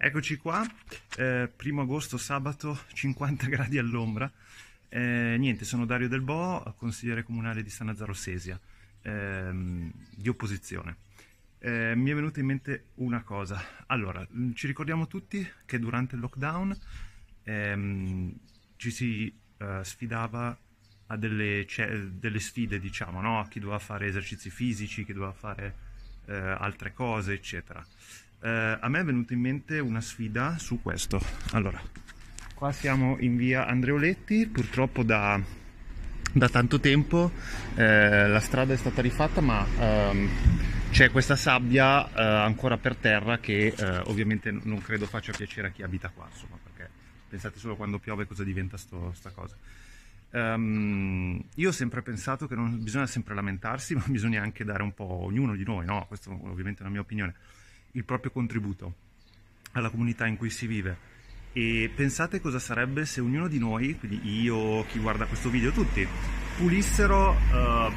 Eccoci qua, eh, primo agosto, sabato, 50 gradi all'ombra. Eh, niente, sono Dario Del Bo, consigliere comunale di San Lazzaro Sesia, ehm, di opposizione. Eh, mi è venuta in mente una cosa. Allora, mm, ci ricordiamo tutti che durante il lockdown ehm, ci si eh, sfidava a delle, delle sfide, diciamo, no? a chi doveva fare esercizi fisici, chi doveva fare eh, altre cose, eccetera. Eh, a me è venuta in mente una sfida su questo. Allora, qua siamo in via Andreoletti, purtroppo da, da tanto tempo eh, la strada è stata rifatta, ma ehm, c'è questa sabbia eh, ancora per terra che eh, ovviamente non credo faccia piacere a chi abita qua, insomma, perché pensate solo quando piove cosa diventa questa cosa. Um, io ho sempre pensato che non bisogna sempre lamentarsi, ma bisogna anche dare un po' ognuno di noi, no? Questa ovviamente è la mia opinione il proprio contributo alla comunità in cui si vive. E pensate cosa sarebbe se ognuno di noi, quindi io, chi guarda questo video, tutti, pulissero, eh,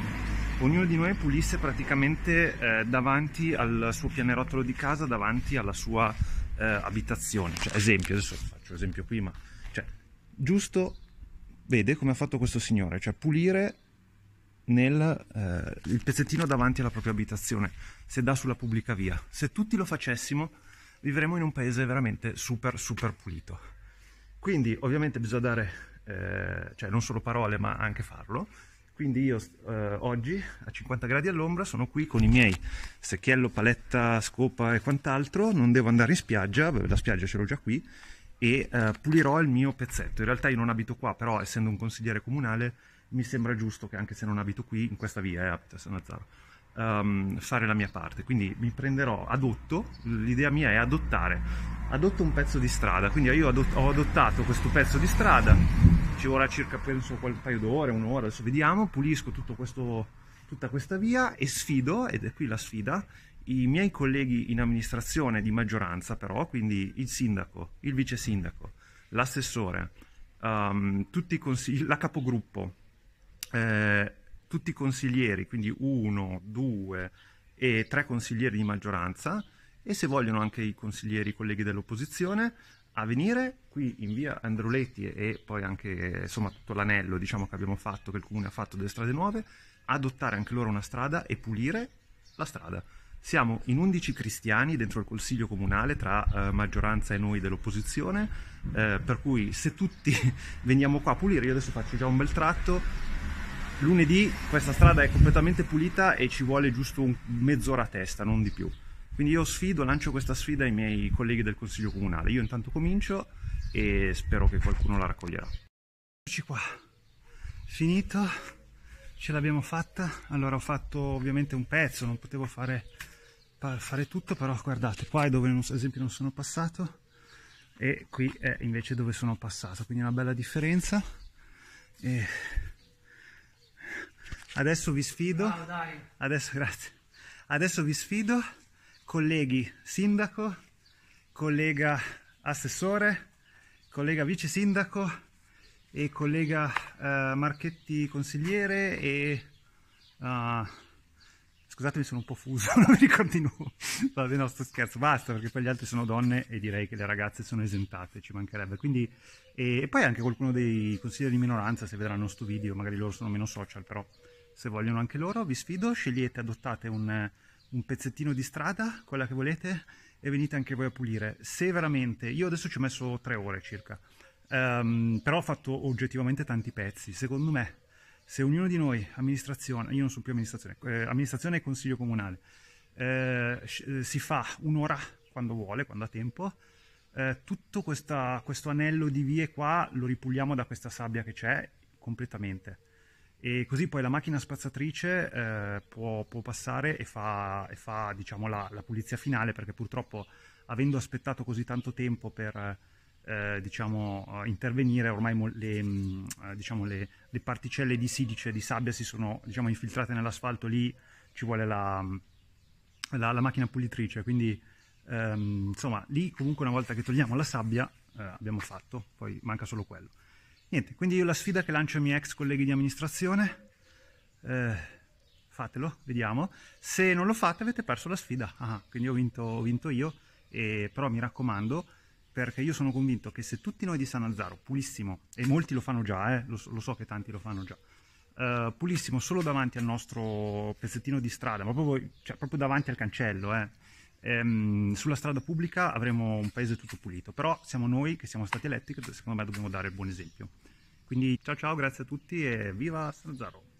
ognuno di noi pulisse praticamente eh, davanti al suo pianerottolo di casa, davanti alla sua eh, abitazione. Cioè, esempio, adesso faccio esempio qui, ma cioè, giusto vede come ha fatto questo signore, cioè pulire nel eh, il pezzettino davanti alla propria abitazione, se dà sulla pubblica via. Se tutti lo facessimo, vivremmo in un paese veramente super, super pulito. Quindi, ovviamente, bisogna dare, eh, cioè non solo parole, ma anche farlo. Quindi io eh, oggi a 50 gradi all'ombra sono qui con i miei secchiello, paletta, scopa e quant'altro, non devo andare in spiaggia, la spiaggia ce l'ho già qui, e eh, pulirò il mio pezzetto. In realtà io non abito qua, però essendo un consigliere comunale mi sembra giusto che anche se non abito qui, in questa via, eh, abito a San Lazzaro, um, ehm, fare la mia parte. Quindi mi prenderò, adotto, l'idea mia è adottare, adotto un pezzo di strada, quindi io adot- ho adottato questo pezzo di strada, ci vorrà circa penso quel paio d'ore, un'ora, adesso vediamo, pulisco questo, tutta questa via e sfido, ed è qui la sfida, i miei colleghi in amministrazione di maggioranza però, quindi il sindaco, il vice sindaco, l'assessore, um, tutti i consigli, la capogruppo, eh, tutti i consiglieri, quindi uno, due e tre consiglieri di maggioranza e se vogliono anche i consiglieri i colleghi dell'opposizione a venire qui in via Androletti e poi anche insomma tutto l'anello diciamo che abbiamo fatto che il comune ha fatto delle strade nuove adottare anche loro una strada e pulire la strada siamo in 11 cristiani dentro il consiglio comunale tra eh, maggioranza e noi dell'opposizione eh, per cui se tutti veniamo qua a pulire io adesso faccio già un bel tratto lunedì questa strada è completamente pulita e ci vuole giusto mezz'ora a testa, non di più. Quindi io sfido, lancio questa sfida ai miei colleghi del Consiglio Comunale. Io intanto comincio e spero che qualcuno la raccoglierà. Eccoci qua, finito, ce l'abbiamo fatta. Allora ho fatto ovviamente un pezzo, non potevo fare, fare tutto, però guardate, qua è dove non, ad esempio non sono passato e qui è invece dove sono passato, quindi una bella differenza. E Adesso vi sfido. Bravo, adesso, adesso vi sfido, colleghi sindaco, collega assessore, collega vice sindaco e collega uh, Marchetti consigliere e... Uh, eh, scusatemi sono un po' fuso, non mi ricordo di nuovo. Vabbè, no, sto scherzo, basta, perché poi gli altri sono donne e direi che le ragazze sono esentate, ci mancherebbe. Quindi, e, e poi anche qualcuno dei consiglieri di minoranza, se vedranno sto video, magari loro sono meno social, però se vogliono anche loro, vi sfido, scegliete, adottate un, eh, un pezzettino di strada, quella che volete, e venite anche voi a pulire. Se veramente, io adesso ci ho messo tre ore circa, um, però ho fatto oggettivamente tanti pezzi, secondo me se ognuno di noi, amministrazione, io non sono più amministrazione, eh, amministrazione e consiglio comunale, eh, eh, si fa un'ora quando vuole, quando ha tempo, eh, tutto questa, questo anello di vie qua lo ripuliamo da questa sabbia che c'è completamente e così poi la macchina spazzatrice eh, può, può, passare e fa, e fa diciamo, la, la, pulizia finale perché purtroppo avendo aspettato così tanto tempo per eh, diciamo, eh, intervenire ormai le, mm, eh, diciamo, le, le, particelle di sidice, di sabbia si sono diciamo, infiltrate nell'asfalto, lì ci vuole la, mm, la, la macchina pulitrice, quindi ehm, insomma lì comunque una volta che togliamo la sabbia eh, abbiamo fatto, poi manca solo quello. Niente, quindi io la sfida che lancio ai miei ex colleghi di amministrazione, eh, fatelo, vediamo. Se non lo fate avete perso la sfida, ah, quindi ho vinto, ho vinto io, e, però mi raccomando, perché io sono convinto che se tutti noi di San Azzaro pulissimo, e molti lo fanno già, eh, lo, lo, so che tanti lo fanno già, eh, pulissimo solo davanti al nostro pezzettino di strada, ma proprio, cioè, proprio davanti al cancello, eh, ehm, sulla strada pubblica avremo un paese tutto pulito, però siamo noi che siamo stati eletti che secondo me dobbiamo dare il buon esempio. Quindi ciao ciao, grazie a tutti e viva Sanzaro!